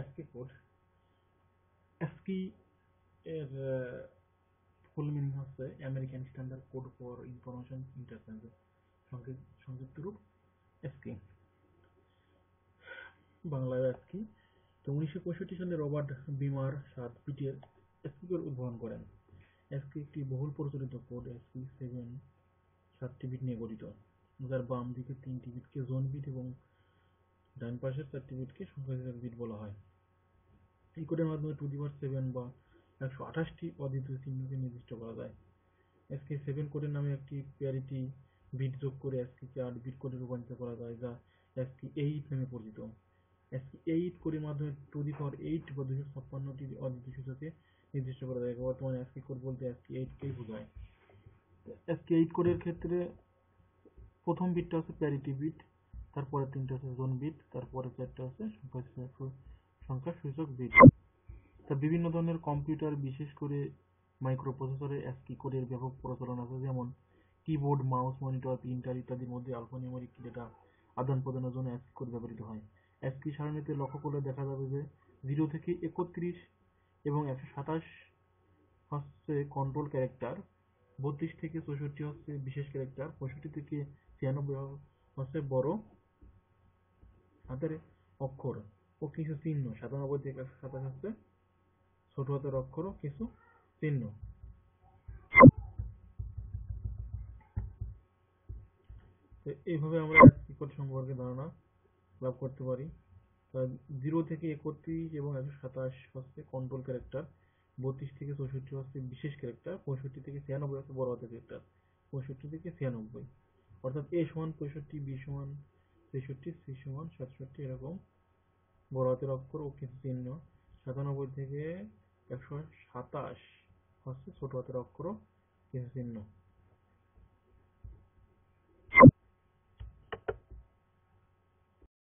ASCII code ASCII এর full uh, meaning হচ্ছে American standard code for information interchange সংক্ষিপ্ত রূপ ASCII বাংলায় ASCII তো উনিশশো পঁয়ষট্টি সালে রবার্ট বিমার সাত পিটিএর ASCII কোড উদ্ভাবন করেন ASCII একটি বহুল প্রচলিত কোড ASCII সেভেন সাতটি বিট নিয়ে গঠিত যার বাম দিকে তিনটি বিটকে জোন বিট এবং ডান পাশের চারটি বিটকে সংখ্যাসূচক বিট বলা হয় এই কোডের মাধ্যমে টু ডিভার সেভেন বা একশো আঠাশটি অদ্বিতীয় চিহ্নকে নির্দিষ্ট করা যায় এসকে সেভেন কোডের নামে একটি প্যারিটি বিট যোগ করে এসকে চার বিট কোডে রূপান্তর করা যায় যা এসকে এইট নামে পরিচিত এসকে এইট কোডের মাধ্যমে টু দি পাওয়ার এইট বা দুশো ছাপ্পান্নটি অদ্বিতীয় সূচকে নির্দিষ্ট করা যায় বর্তমানে এসকে কোড বলতে এসকে এইটকেই বোঝায় এসকে এইট কোডের ক্ষেত্রে প্রথম বিটটা হচ্ছে প্যারিটি বিট তারপরে তিনটা হচ্ছে জোন বিট তারপরে চারটা হচ্ছে সংখ্যা সূচক বিট তা বিভিন্ন ধরনের কম্পিউটার বিশেষ করে মাইক্রোপ্রসেসরে অ্যাসকি কোডের ব্যাপক প্রচলন আছে যেমন কিবোর্ড মাউস মনিটর প্রিন্টার ইত্যাদির মধ্যে আলফানিউমেরিক ডেটা আদান প্রদানের জন্য অ্যাসকি কোড ব্যবহৃত হয় অ্যাসকি সারণীতে লক্ষ্য করলে দেখা যাবে যে জিরো থেকে একত্রিশ এবং একশো সাতাশ হচ্ছে কন্ট্রোল ক্যারেক্টার বত্রিশ থেকে চৌষট্টি হচ্ছে বিশেষ ক্যারেক্টার পঁয়ষট্টি থেকে ছিয়ানব্বই হচ্ছে বড় হাতের অক্ষর ও কিছু চিহ্ন সাতানব্বই ক্লাস সাথে আসছে ছোট হাতের অক্ষর ও কিছু চিহ্ন এইভাবে আমরা ত্রিকোণ সম্পর্কে ধারণা লাভ করতে পারি জিরো থেকে একত্রিশ এবং একশো সাতাশ হচ্ছে কন্ট্রোল ক্যারেক্টার বত্রিশ থেকে চৌষট্টি হচ্ছে বিশেষ ক্যারেক্টার পঁয়ষট্টি থেকে ছিয়ানব্বই হচ্ছে বড় হাতের ক্যারেক্টার পঁয়ষট্টি থেকে ছিয়ানব্বই অর্থাৎ এ সমান পঁয়ষট্টি বি সমান ছেষট্টি সি সমান সাতষট্টি এরকম বড় হাতের অক্ষর ও কিছু চিহ্ন সাতানব্বই থেকে একশো সাতাশ হচ্ছে ছোট হাতের অক্ষর ও কিছু চিহ্ন